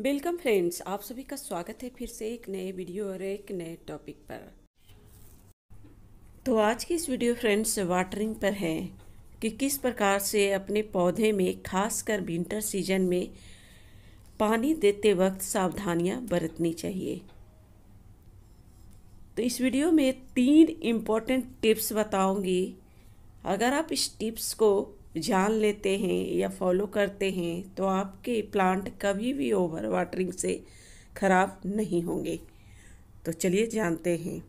welcome friends आप सभी का स्वागत है फिर से एक नए वीडियो और एक नए टॉपिक पर तो आज की इस वीडियो फ्रेंड्स वाटरिंग पर है कि किस प्रकार से अपने पौधे में खासकर विंटर सीजन में पानी देते वक्त सावधानियां बरतनी चाहिए तो इस वीडियो में तीन इम्पोर्टेंट टिप्स बताऊंगी अगर आप इस टिप्स को जान लेते हैं या फॉलो करते हैं तो आपके प्लांट कभी भी ओवर वाटरिंग से ख़राब नहीं होंगे तो चलिए जानते हैं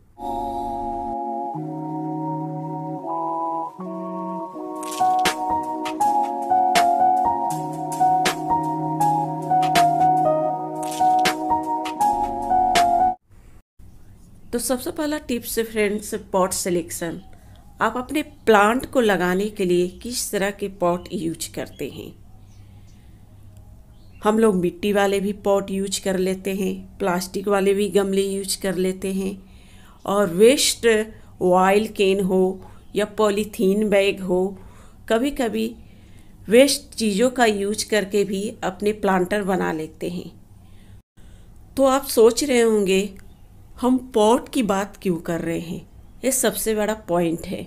तो सबसे पहला टिप्स फ्रेंड्स पॉट सिलेक्शन आप अपने प्लांट को लगाने के लिए किस तरह के पॉट यूज करते हैं हम लोग मिट्टी वाले भी पॉट यूज कर लेते हैं प्लास्टिक वाले भी गमले यूज कर लेते हैं और वेस्ट ऑयल केन हो या पॉलीथीन बैग हो कभी कभी वेस्ट चीज़ों का यूज करके भी अपने प्लांटर बना लेते हैं तो आप सोच रहे होंगे हम पॉट की बात क्यों कर रहे हैं ये सबसे बड़ा पॉइंट है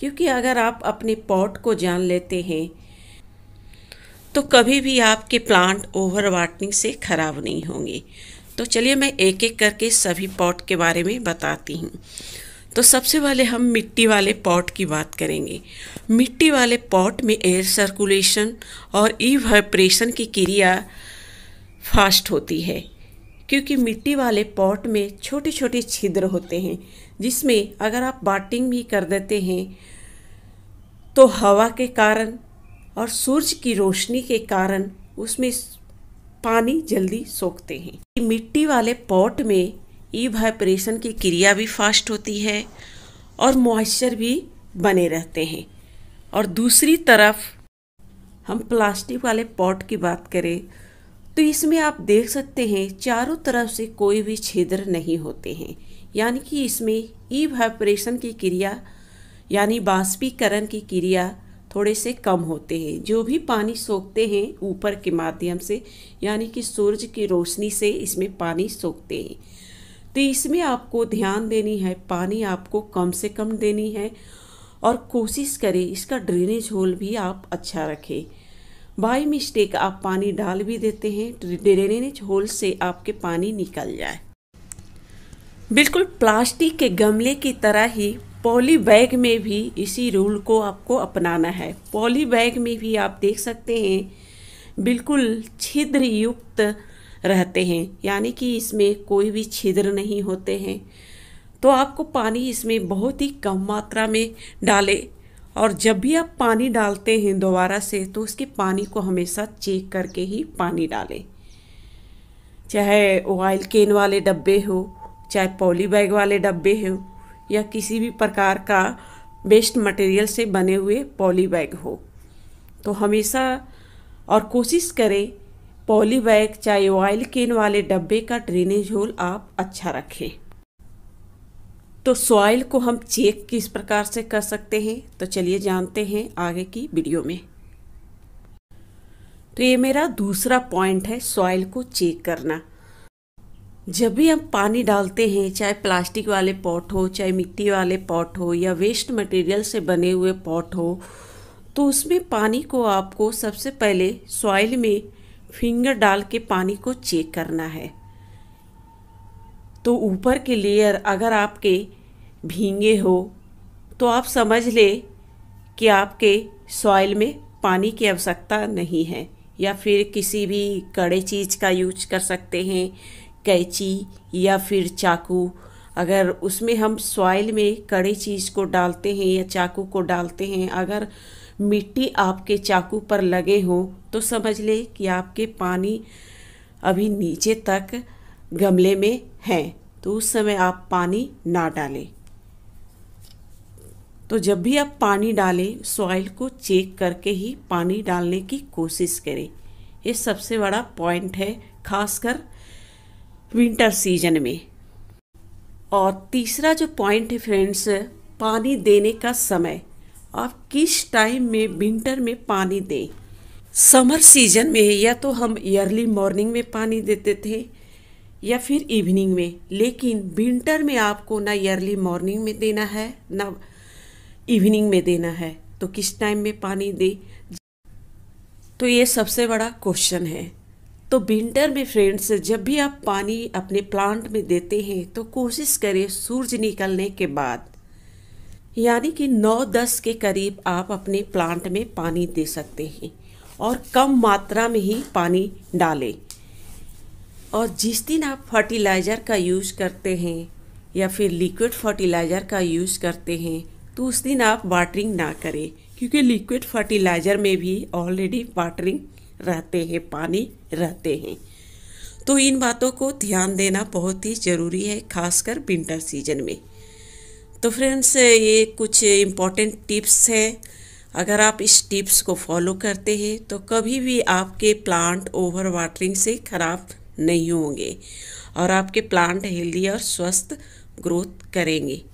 क्योंकि अगर आप अपने पॉट को जान लेते हैं तो कभी भी आपके प्लांट ओवर वाटनिंग से ख़राब नहीं होंगे तो चलिए मैं एक एक करके सभी पॉट के बारे में बताती हूँ तो सबसे पहले हम मिट्टी वाले पॉट की बात करेंगे मिट्टी वाले पॉट में एयर सर्कुलेशन और ई वाइब्रेशन की क्रिया फास्ट होती है क्योंकि मिट्टी वाले पॉट में छोटे छोटे छिद्र होते हैं जिसमें अगर आप बाटिंग भी कर देते हैं तो हवा के कारण और सूरज की रोशनी के कारण उसमें पानी जल्दी सोखते हैं मिट्टी वाले पॉट में ई वाइब्रेशन की क्रिया भी फास्ट होती है और मॉइस्चर भी बने रहते हैं और दूसरी तरफ हम प्लास्टिक वाले पॉट की बात करें तो इसमें आप देख सकते हैं चारों तरफ से कोई भी छिद्र नहीं होते हैं यानी कि इसमें ई वाइब्रेशन की क्रिया यानी बाष्पीकरण की क्रिया थोड़े से कम होते हैं जो भी पानी सोखते हैं ऊपर के माध्यम से यानी कि सूरज की रोशनी से इसमें पानी सोखते हैं तो इसमें आपको ध्यान देनी है पानी आपको कम से कम देनी है और कोशिश करें इसका ड्रेनेज होल भी आप अच्छा रखें बाई मिस्टेक आप पानी डाल भी देते हैं तो ड्रेनेज होल से आपके पानी निकल जाए बिल्कुल प्लास्टिक के गमले की तरह ही पॉली बैग में भी इसी रूल को आपको अपनाना है पॉली बैग में भी आप देख सकते हैं बिल्कुल छिद्र युक्त रहते हैं यानी कि इसमें कोई भी छिद्र नहीं होते हैं तो आपको पानी इसमें बहुत ही कम मात्रा में डाले और जब भी आप पानी डालते हैं दोबारा से तो उसके पानी को हमेशा चेक करके ही पानी डालें चाहे ऑयल केन वाले डब्बे हो चाहे पॉली बैग वाले डब्बे हो या किसी भी प्रकार का बेस्ट मटेरियल से बने हुए पॉली बैग हो तो हमेशा और कोशिश करें पॉली बैग चाहे ऑयल केन वाले डब्बे का ड्रेनेज होल आप अच्छा रखें तो सॉइल को हम चेक किस प्रकार से कर सकते हैं तो चलिए जानते हैं आगे की वीडियो में तो ये मेरा दूसरा पॉइंट है सॉइल को चेक करना जब भी हम पानी डालते हैं चाहे प्लास्टिक वाले पॉट हो चाहे मिट्टी वाले पॉट हो या वेस्ट मटेरियल से बने हुए पॉट हो तो उसमें पानी को आपको सबसे पहले सॉइल में फिंगर डाल के पानी को चेक करना है तो ऊपर के लेयर अगर आपके भींगे हो तो आप समझ ले कि आपके सॉइल में पानी की आवश्यकता नहीं है या फिर किसी भी कड़े चीज़ का यूज कर सकते हैं कैची या फिर चाकू अगर उसमें हम सॉइल में कड़े चीज़ को डालते हैं या चाकू को डालते हैं अगर मिट्टी आपके चाकू पर लगे हो तो समझ ले कि आपके पानी अभी नीचे तक गमले में हैं तो उस समय आप पानी ना डालें तो जब भी आप पानी डालें सॉइल को चेक करके ही पानी डालने की कोशिश करें ये सबसे बड़ा पॉइंट है खासकर विंटर सीजन में और तीसरा जो पॉइंट है फ्रेंड्स पानी देने का समय आप किस टाइम में विंटर में पानी दें समर सीजन में या तो हम ईयरली मॉर्निंग में पानी देते थे या फिर इवनिंग में लेकिन विंटर में आपको ना ईयरली मॉर्निंग में देना है ना इवनिंग में देना है तो किस टाइम में पानी दे तो ये सबसे बड़ा क्वेश्चन है तो विंटर में फ्रेंड्स जब भी आप पानी अपने प्लांट में देते हैं तो कोशिश करें सूरज निकलने के बाद यानी कि 9-10 के करीब आप अपने प्लांट में पानी दे सकते हैं और कम मात्रा में ही पानी डालें और जिस दिन आप फर्टिलाइज़र का यूज़ करते हैं या फिर लिक्विड फर्टिलाइज़र का यूज़ करते हैं तो उस दिन आप वाटरिंग ना करें क्योंकि लिक्विड फर्टिलाइज़र में भी ऑलरेडी वाटरिंग रहते हैं पानी रहते हैं तो इन बातों को ध्यान देना बहुत ही ज़रूरी है खासकर विंटर सीजन में तो फ्रेंड्स ये कुछ इम्पॉर्टेंट टिप्स हैं अगर आप इस टिप्स को फॉलो करते हैं तो कभी भी आपके प्लांट ओवर वाटरिंग से ख़राब नहीं होंगे और आपके प्लांट हेल्दी और स्वस्थ ग्रोथ करेंगे